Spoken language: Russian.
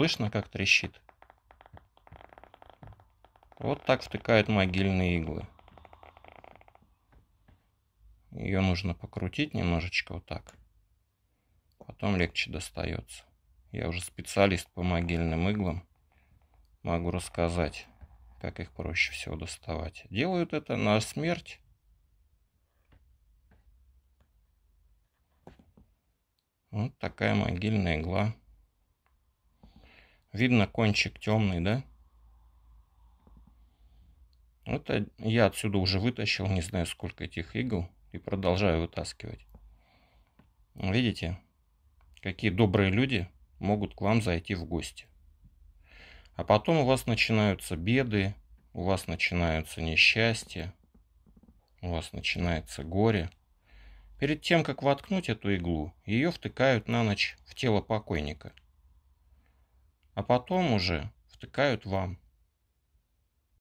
Слышно, как трещит? Вот так втыкают могильные иглы. Ее нужно покрутить немножечко вот так. Потом легче достается. Я уже специалист по могильным иглам. Могу рассказать, как их проще всего доставать. Делают это на смерть. Вот такая могильная игла. Видно кончик темный, да? Это а, я отсюда уже вытащил, не знаю сколько этих игл, и продолжаю вытаскивать. Видите, какие добрые люди могут к вам зайти в гости. А потом у вас начинаются беды, у вас начинаются несчастья, у вас начинается горе. Перед тем, как воткнуть эту иглу, ее втыкают на ночь в тело покойника – а потом уже втыкают вам.